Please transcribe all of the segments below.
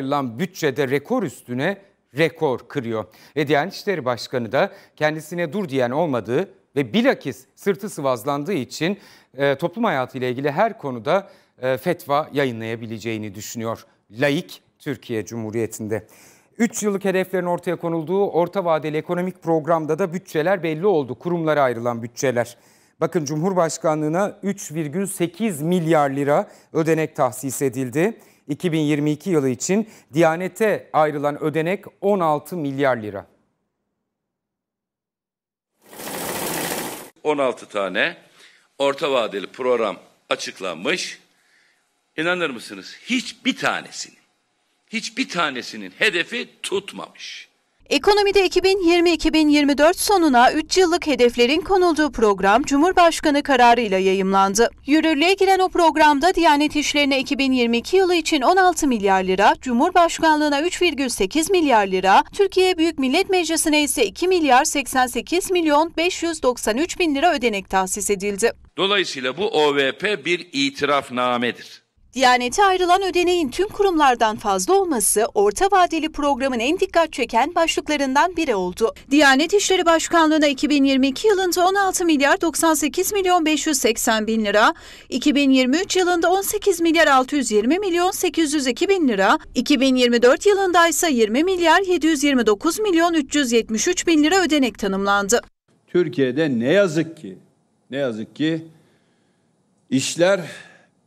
ayrılan bütçede rekor üstüne rekor kırıyor. Ve Diyanet İşleri Başkanı da kendisine dur diyen olmadığı ve bilakis sırtı sıvazlandığı için e, toplum hayatıyla ilgili her konuda e, fetva yayınlayabileceğini düşünüyor. Laik Türkiye Cumhuriyeti'nde. 3 yıllık hedeflerin ortaya konulduğu orta vadeli ekonomik programda da bütçeler belli oldu. Kurumlara ayrılan bütçeler. Bakın Cumhurbaşkanlığına 3,8 milyar lira ödenek tahsis edildi. 2022 yılı için Diyanet'e ayrılan ödenek 16 milyar lira. 16 tane orta vadeli program açıklanmış. İnanır mısınız? Hiçbir tanesinin, hiçbir tanesinin hedefi tutmamış. Ekonomide 2020-2024 sonuna 3 yıllık hedeflerin konulduğu program Cumhurbaşkanı kararıyla yayımlandı. Yürürlüğe giren o programda Diyanet İşleri'ne 2022 yılı için 16 milyar lira, Cumhurbaşkanlığına 3,8 milyar lira, Türkiye Büyük Millet Meclisi'ne ise 2 milyar 88 milyon 593 bin lira ödenek tahsis edildi. Dolayısıyla bu OVP bir itirafnamedir. Diyanete ayrılan ödeneğin tüm kurumlardan fazla olması orta vadeli programın en dikkat çeken başlıklarından biri oldu. Diyanet İşleri Başkanlığı'na 2022 yılında 16 milyar 98 milyon 580 bin lira, 2023 yılında 18 milyar 620 milyon 802 bin lira, 2024 yılında ise 20 milyar 729 milyon 373 bin lira ödenek tanımlandı. Türkiye'de ne yazık ki, ne yazık ki işler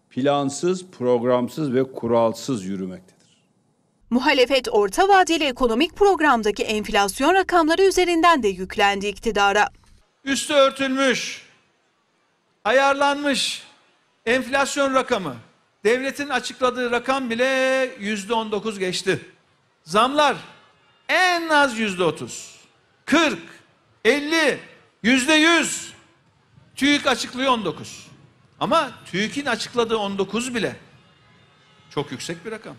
plansız, programsız ve kuralsız yürümektedir. Muhalefet orta vadeli ekonomik programdaki enflasyon rakamları üzerinden de yüklendi iktidara. Üstü örtülmüş, ayarlanmış enflasyon rakamı, devletin açıkladığı rakam bile yüzde on dokuz geçti. Zamlar en az yüzde otuz, kırk, elli, yüzde yüz. TÜİK açıklıyor on dokuz. Ama TÜİK'in açıkladığı 19 bile çok yüksek bir rakam.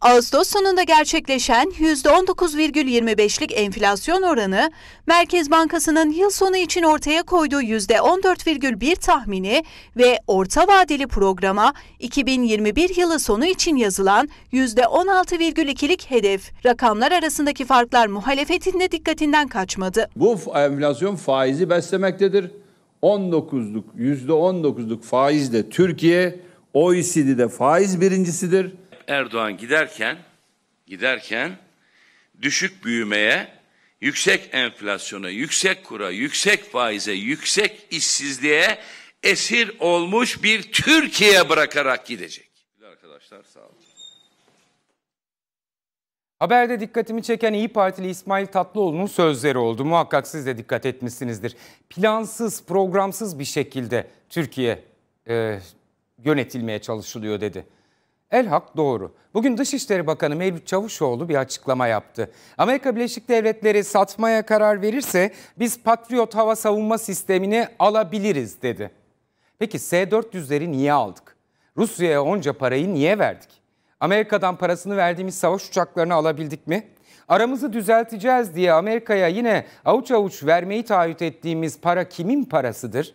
Ağustos sonunda gerçekleşen %19,25'lik enflasyon oranı, Merkez Bankası'nın yıl sonu için ortaya koyduğu %14,1 tahmini ve orta vadeli programa 2021 yılı sonu için yazılan %16,2'lik hedef. Rakamlar arasındaki farklar muhalefetin de dikkatinden kaçmadı. Bu enflasyon faizi beslemektedir 19'luk, yüzde %19'luk faizle Türkiye OECD'de faiz birincisidir. Erdoğan giderken giderken düşük büyümeye, yüksek enflasyona, yüksek kura, yüksek faize, yüksek işsizliğe esir olmuş bir Türkiye bırakarak gidecek. Arkadaşlar sağ olun. Haberde dikkatimi çeken İyi Partili İsmail Tatlıoğlu'nun sözleri oldu. Muhakkak siz de dikkat etmişsinizdir. Plansız, programsız bir şekilde Türkiye e, yönetilmeye çalışılıyor dedi. Elhak doğru. Bugün Dışişleri Bakanı Mevlüt Çavuşoğlu bir açıklama yaptı. Amerika Birleşik Devletleri satmaya karar verirse biz Patriot hava savunma sistemini alabiliriz dedi. Peki S-400'leri niye aldık? Rusya'ya onca parayı niye verdik? Amerika'dan parasını verdiğimiz savaş uçaklarını alabildik mi? Aramızı düzelteceğiz diye Amerika'ya yine avuç avuç vermeyi taahhüt ettiğimiz para kimin parasıdır?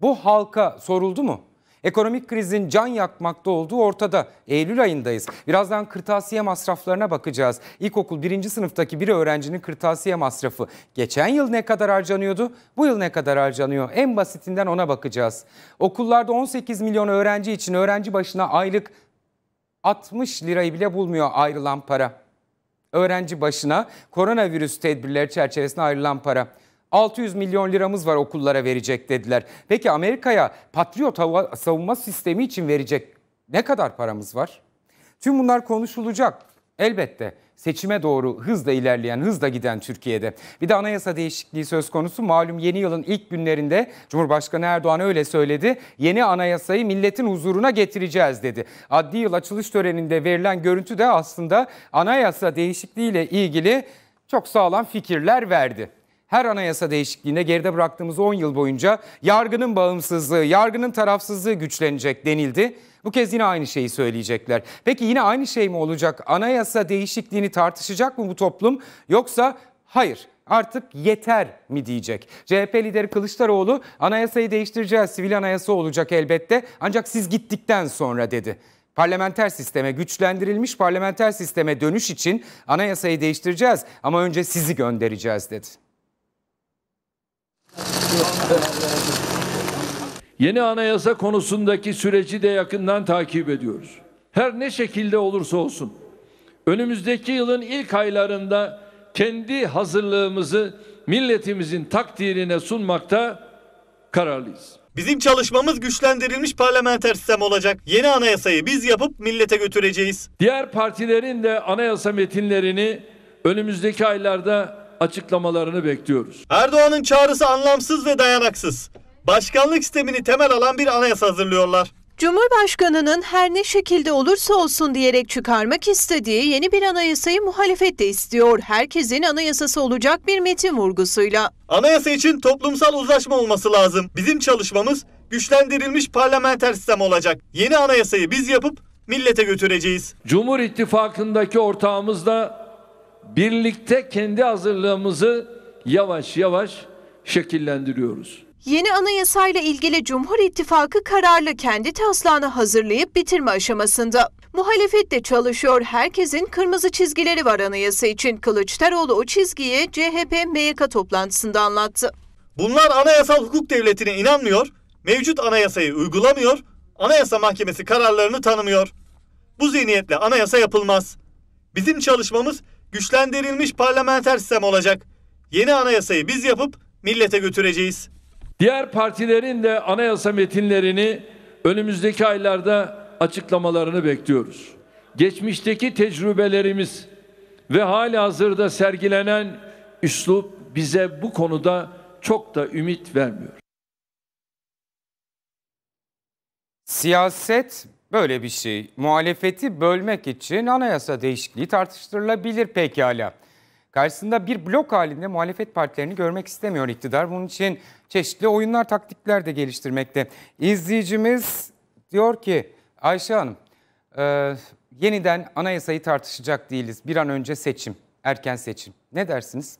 Bu halka soruldu mu? Ekonomik krizin can yakmakta olduğu ortada. Eylül ayındayız. Birazdan kırtasiye masraflarına bakacağız. İlkokul birinci sınıftaki bir öğrencinin kırtasiye masrafı geçen yıl ne kadar harcanıyordu? Bu yıl ne kadar harcanıyor? En basitinden ona bakacağız. Okullarda 18 milyon öğrenci için öğrenci başına aylık 60 lirayı bile bulmuyor ayrılan para. Öğrenci başına koronavirüs tedbirleri çerçevesinde ayrılan para. 600 milyon liramız var okullara verecek dediler. Peki Amerika'ya Patriot hava savunma sistemi için verecek ne kadar paramız var? Tüm bunlar konuşulacak elbette seçime doğru hızla ilerleyen, hızla giden Türkiye'de. Bir de anayasa değişikliği söz konusu. Malum yeni yılın ilk günlerinde Cumhurbaşkanı Erdoğan öyle söyledi. Yeni anayasayı milletin huzuruna getireceğiz dedi. Adli yıl açılış töreninde verilen görüntü de aslında anayasa değişikliğiyle ilgili çok sağlam fikirler verdi her anayasa değişikliğinde geride bıraktığımız 10 yıl boyunca yargının bağımsızlığı, yargının tarafsızlığı güçlenecek denildi. Bu kez yine aynı şeyi söyleyecekler. Peki yine aynı şey mi olacak? Anayasa değişikliğini tartışacak mı bu toplum yoksa hayır artık yeter mi diyecek? CHP lideri Kılıçdaroğlu anayasayı değiştireceğiz, sivil anayasa olacak elbette ancak siz gittikten sonra dedi. Parlamenter sisteme güçlendirilmiş parlamenter sisteme dönüş için anayasayı değiştireceğiz ama önce sizi göndereceğiz dedi. Yeni anayasa konusundaki süreci de yakından takip ediyoruz. Her ne şekilde olursa olsun önümüzdeki yılın ilk aylarında kendi hazırlığımızı milletimizin takdirine sunmakta kararlıyız. Bizim çalışmamız güçlendirilmiş parlamenter sistem olacak. Yeni anayasayı biz yapıp millete götüreceğiz. Diğer partilerin de anayasa metinlerini önümüzdeki aylarda açıklamalarını bekliyoruz. Erdoğan'ın çağrısı anlamsız ve dayanaksız. Başkanlık sistemini temel alan bir anayasa hazırlıyorlar. Cumhurbaşkanının her ne şekilde olursa olsun diyerek çıkarmak istediği yeni bir anayasayı muhalefet de istiyor. Herkesin anayasası olacak bir metin vurgusuyla. Anayasa için toplumsal uzlaşma olması lazım. Bizim çalışmamız güçlendirilmiş parlamenter sistem olacak. Yeni anayasayı biz yapıp millete götüreceğiz. Cumhur İttifakı'ndaki ortağımız da birlikte kendi hazırlığımızı yavaş yavaş şekillendiriyoruz. Yeni anayasayla ilgili Cumhur İttifakı kararlı kendi taslağını hazırlayıp bitirme aşamasında. Muhalefet de çalışıyor. Herkesin kırmızı çizgileri var anayasa için. Kılıçdaroğlu o çizgiyi CHP MYK toplantısında anlattı. Bunlar anayasal hukuk devletine inanmıyor, mevcut anayasayı uygulamıyor, anayasa mahkemesi kararlarını tanımıyor. Bu zihniyetle anayasa yapılmaz. Bizim çalışmamız güçlendirilmiş parlamenter sistem olacak. Yeni anayasayı biz yapıp millete götüreceğiz. Diğer partilerin de anayasa metinlerini önümüzdeki aylarda açıklamalarını bekliyoruz. Geçmişteki tecrübelerimiz ve hali hazırda sergilenen üslup bize bu konuda çok da ümit vermiyor. Siyaset Böyle bir şey muhalefeti bölmek için anayasa değişikliği tartıştırılabilir pekala. Karşısında bir blok halinde muhalefet partilerini görmek istemiyor iktidar. Bunun için çeşitli oyunlar, taktikler de geliştirmekte. İzleyicimiz diyor ki Ayşe Hanım e, yeniden anayasayı tartışacak değiliz. Bir an önce seçim, erken seçim. Ne dersiniz?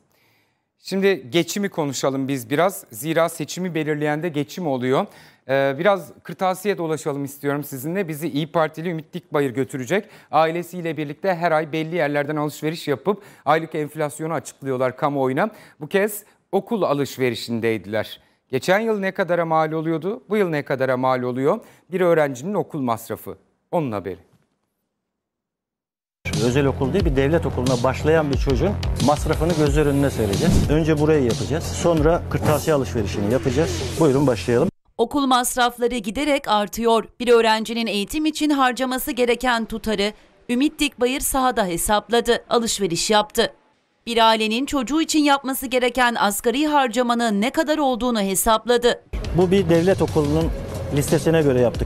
Şimdi geçimi konuşalım biz biraz. Zira seçimi belirleyen de geçim oluyor. Ee, biraz kırtasiye dolaşalım istiyorum sizinle. Bizi İyi Partili Ümit Dikbayır götürecek. Ailesiyle birlikte her ay belli yerlerden alışveriş yapıp aylık enflasyonu açıklıyorlar kamuoyuna. Bu kez okul alışverişindeydiler. Geçen yıl ne kadara mal oluyordu? Bu yıl ne kadara mal oluyor? Bir öğrencinin okul masrafı. Onun haberi. Özel okul değil bir devlet okuluna başlayan bir çocuğun masrafını gözler önüne sereceğiz. Önce burayı yapacağız. Sonra kırtasiye alışverişini yapacağız. Buyurun başlayalım. Okul masrafları giderek artıyor. Bir öğrencinin eğitim için harcaması gereken tutarı Ümit Dikbayır sahada hesapladı, alışveriş yaptı. Bir ailenin çocuğu için yapması gereken asgari harcamanın ne kadar olduğunu hesapladı. Bu bir devlet okulunun listesine göre yaptık.